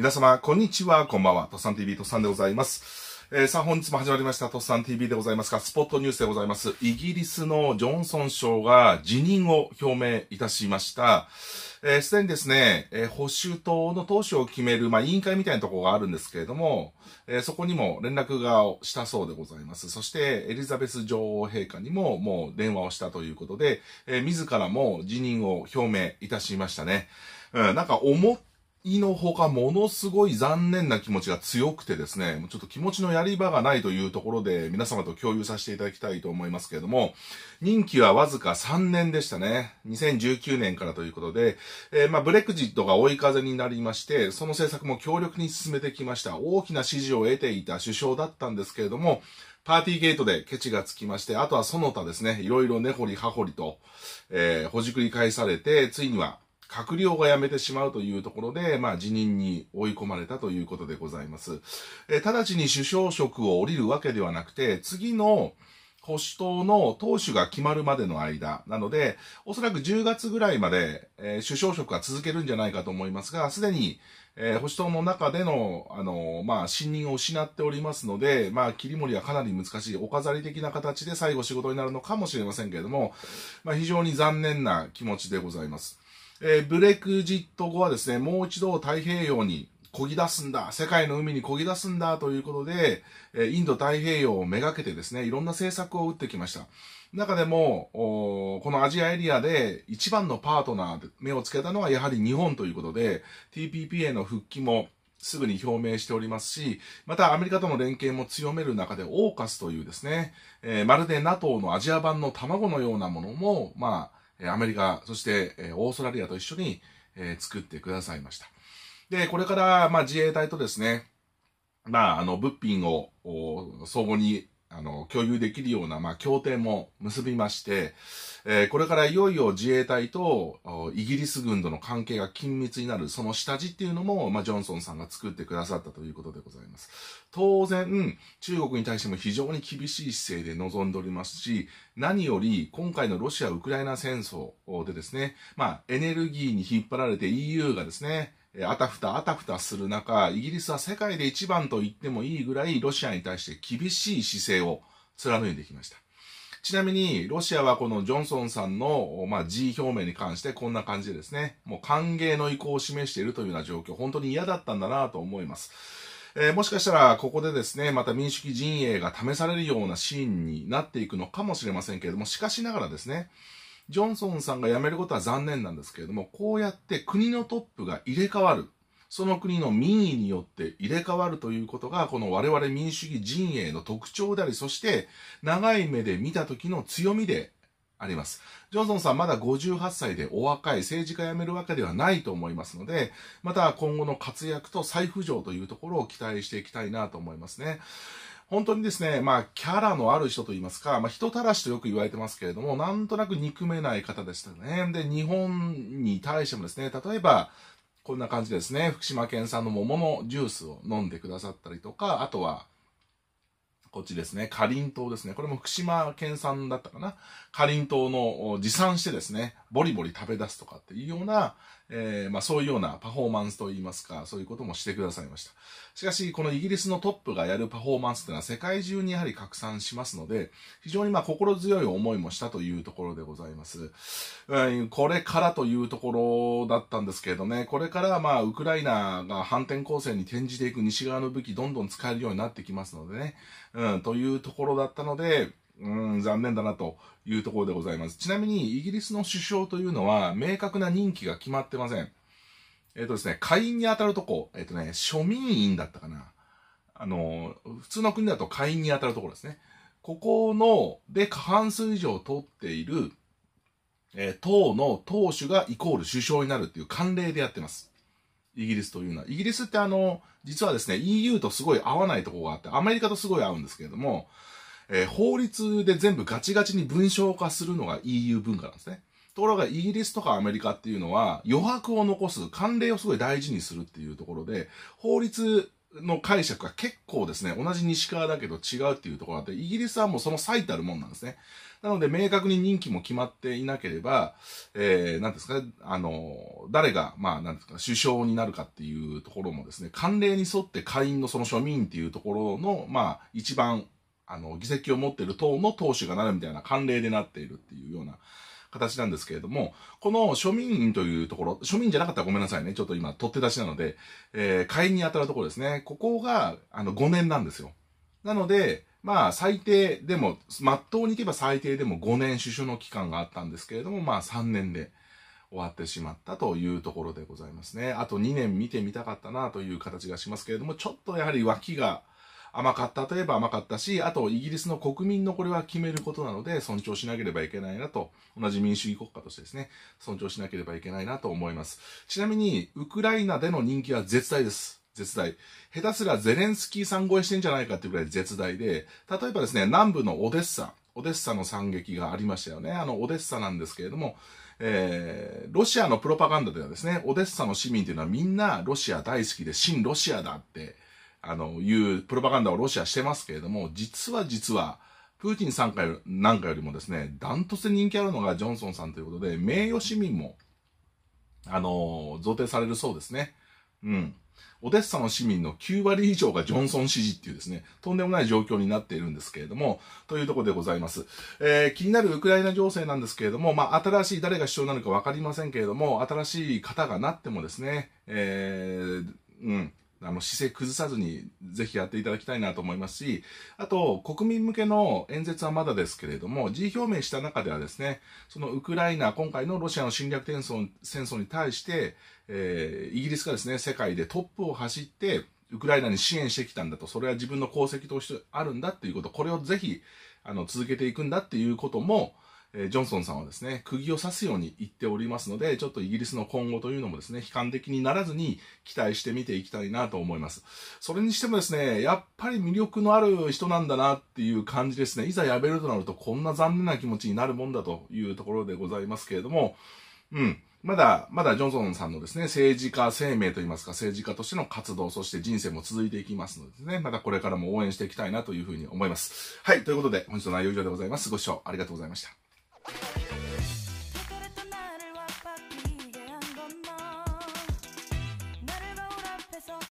皆様、こんにちは、こんばんは。トッさん TV、とッさんでございます。えー、さあ、本日も始まりました、トッさん TV でございますが、スポットニュースでございます。イギリスのジョンソン首相が辞任を表明いたしました。えー、すでにですね、えー、保守党の党首を決める、まあ、委員会みたいなところがあるんですけれども、えー、そこにも連絡がしたそうでございます。そして、エリザベス女王陛下にももう電話をしたということで、えー、自らも辞任を表明いたしましたね。うん、なんか思っいのほかものすごい残念な気持ちが強くてですね、ちょっと気持ちのやり場がないというところで皆様と共有させていただきたいと思いますけれども、任期はわずか3年でしたね。2019年からということで、えー、まあブレクジットが追い風になりまして、その政策も強力に進めてきました。大きな支持を得ていた首相だったんですけれども、パーティーゲートでケチがつきまして、あとはその他ですね、いろいろ根掘り葉掘りと、えー、ほじくり返されて、ついには、閣僚が辞めてしまうというところで、まあ、辞任に追い込まれたということでございます。えー、直ちに首相職を降りるわけではなくて、次の保守党の党首が決まるまでの間なので、おそらく10月ぐらいまで、えー、首相職は続けるんじゃないかと思いますが、すでに、えー、保守党の中での、あのー、まあ、信任を失っておりますので、まあ、切り盛りはかなり難しい、お飾り的な形で最後仕事になるのかもしれませんけれども、まあ、非常に残念な気持ちでございます。えー、ブレクジット後はですね、もう一度太平洋に漕ぎ出すんだ、世界の海に漕ぎ出すんだということで、えー、インド太平洋をめがけてですね、いろんな政策を打ってきました。中でも、このアジアエリアで一番のパートナーで目をつけたのはやはり日本ということで、TPP への復帰もすぐに表明しておりますし、またアメリカとの連携も強める中で、オーカスというですね、えー、まるで NATO のアジア版の卵のようなものも、まあ、アメリカ、そしてオーストラリアと一緒に作ってくださいました。で、これから、まあ、自衛隊とですね、まあ、あの、物品を相互にあの共有できるような、まあ、協定も結びまして、えー、これからいよいよ自衛隊とイギリス軍との関係が緊密になる、その下地っていうのも、まあ、ジョンソンさんが作ってくださったということでございます。当然、中国に対しても非常に厳しい姿勢で臨んでおりますし、何より今回のロシア・ウクライナ戦争でですね、まあ、エネルギーに引っ張られて EU がですね、あたふたあたふたする中、イギリスは世界で一番と言ってもいいぐらいロシアに対して厳しい姿勢を貫いてきました。ちなみに、ロシアはこのジョンソンさんの、まあ、G 表明に関してこんな感じでですね、もう歓迎の意向を示しているというような状況、本当に嫌だったんだなと思います。えー、もしかしたらここでですね、また民主主義陣営が試されるようなシーンになっていくのかもしれませんけれども、しかしながらですね、ジョンソンさんが辞めることは残念なんですけれども、こうやって国のトップが入れ替わる。その国の民意によって入れ替わるということが、この我々民主主義陣営の特徴であり、そして長い目で見た時の強みであります。ジョンソンさんまだ58歳でお若い政治家辞めるわけではないと思いますので、また今後の活躍と再浮上というところを期待していきたいなと思いますね。本当にですね、まあ、キャラのある人といいますか、まあ、人たらしとよく言われてますけれども、なんとなく憎めない方でしたね。で、日本に対してもですね、例えば、こんな感じですね、福島県産の桃のジュースを飲んでくださったりとか、あとは、こっちですね、かりんとうですね。これも福島県産だったかな。かりんとうの持参してですね、ボリボリ食べ出すとかっていうような、えー、まあ、そういうようなパフォーマンスといいますか、そういうこともしてくださいました。しかし、このイギリスのトップがやるパフォーマンスというのは世界中にやはり拡散しますので、非常にまあ心強い思いもしたというところでございます。うん、これからというところだったんですけれどね、これからはまあウクライナが反転攻勢に転じていく西側の武器どんどん使えるようになってきますのでね、うん、というところだったので、うん、残念だなというところでございます。ちなみに、イギリスの首相というのは、明確な任期が決まってません。えっ、ー、とですね、下院に当たるとこ、えっ、ー、とね、庶民院だったかな。あの、普通の国だと下院に当たるところですね。ここの、で、過半数以上を取っている、えー、党の党首がイコール首相になるっていう慣例でやってます。イギリスというのは。イギリスってあの、実はですね、EU とすごい合わないところがあって、アメリカとすごい合うんですけれども、えー、法律で全部ガチガチに文章化するのが EU 文化なんですね。ところがイギリスとかアメリカっていうのは余白を残す、慣例をすごい大事にするっていうところで、法律の解釈が結構ですね、同じ西側だけど違うっていうところがあって、イギリスはもうその最たるもんなんですね。なので明確に任期も決まっていなければ、えー、なんですかね、あの、誰が、まあ、なんですか、首相になるかっていうところもですね、慣例に沿って会員のその庶民っていうところの、まあ、一番あの、議席を持っている党の党首がなるみたいな慣例でなっているっていうような形なんですけれども、この庶民院というところ、庶民じゃなかったらごめんなさいね。ちょっと今、取って出しなので、えー、会員に当たるところですね。ここが、あの、5年なんですよ。なので、まあ、最低でも、まっとうに行けば最低でも5年首相の期間があったんですけれども、まあ、3年で終わってしまったというところでございますね。あと2年見てみたかったなという形がしますけれども、ちょっとやはり脇が、甘かったといえば甘かったし、あとイギリスの国民のこれは決めることなので尊重しなければいけないなと、同じ民主主義国家としてですね、尊重しなければいけないなと思います。ちなみに、ウクライナでの人気は絶大です。絶大。下手すらゼレンスキーさん超えしてんじゃないかっていうくらい絶大で、例えばですね、南部のオデッサ、オデッサの惨劇がありましたよね。あの、オデッサなんですけれども、えー、ロシアのプロパガンダではですね、オデッサの市民というのはみんなロシア大好きで、新ロシアだって、あの、いうプロパガンダをロシアしてますけれども、実は実は、プーチンさんかよなんかよりもですね、ダントツで人気あるのがジョンソンさんということで、名誉市民も、あの、贈呈されるそうですね。うん。オデッサの市民の9割以上がジョンソン支持っていうですね、とんでもない状況になっているんですけれども、というところでございます。えー、気になるウクライナ情勢なんですけれども、まあ、新しい誰が主張なのかわかりませんけれども、新しい方がなってもですね、えー、うん。あの姿勢崩さずにぜひやっていただきたいなと思いますし、あと国民向けの演説はまだですけれども、辞意表明した中ではですね、そのウクライナ、今回のロシアの侵略戦争戦争に対して、えー、イギリスがですね、世界でトップを走って、ウクライナに支援してきたんだと、それは自分の功績としてあるんだっていうこと、これをぜひ、あの、続けていくんだっていうことも、えジョンソンさんはですね、釘を刺すように言っておりますので、ちょっとイギリスの今後というのもですね、悲観的にならずに期待して見ていきたいなと思います。それにしてもですね、やっぱり魅力のある人なんだなっていう感じですね。いざやめるとなるとこんな残念な気持ちになるもんだというところでございますけれども、うん。まだ、まだジョンソンさんのですね、政治家生命といいますか、政治家としての活動、そして人生も続いていきますのでね、まだこれからも応援していきたいなというふうに思います。はい、ということで、本日の内容以上でございます。ご視聴ありがとうございました。Bye.